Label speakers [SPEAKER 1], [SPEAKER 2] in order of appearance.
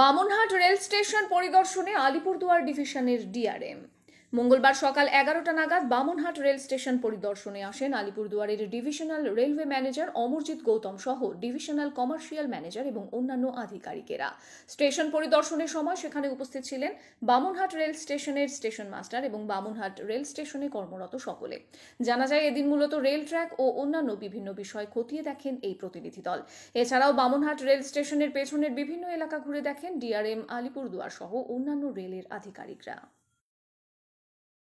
[SPEAKER 1] Bamanhat rail station পরিদর্শনে আলিপুরদুয়ার ডিভিশনের DRM মঙ্গলবার সকাল এগারোটা নাগাদ বামনহাট রেল স্টেশন পরিদর্শনে আসেন আলিপুরদুয়ারের divisional railway manager Amarjit Gautam সহ ডিভিশনাল কমার্শিয়াল ম্যানেজার এবং অন্যান্য আধিকারিকেরা স্টেশন পরিদর্শনের সময় সেখানে উপস্থিত ছিলেন বামনহাট রেল স্টেশনের স্টেশন মাস্টার এবং বামনহাট রেল স্টেশনে কর্মরত সকলে জানা যায় এদিন মূলত রেল ট্র্যাক ও অন্যান্য বিভিন্ন বিষয় খতিয়ে দেখেন এই প্রতিনিধি দল এছাড়াও বামনহাট রেল স্টেশনের পেছনের বিভিন্ন এলাকা ঘুরে দেখেন ডিআরএম আলিপুরদুয়ার সহ অন্যান্য রেলের আধিকারিকরা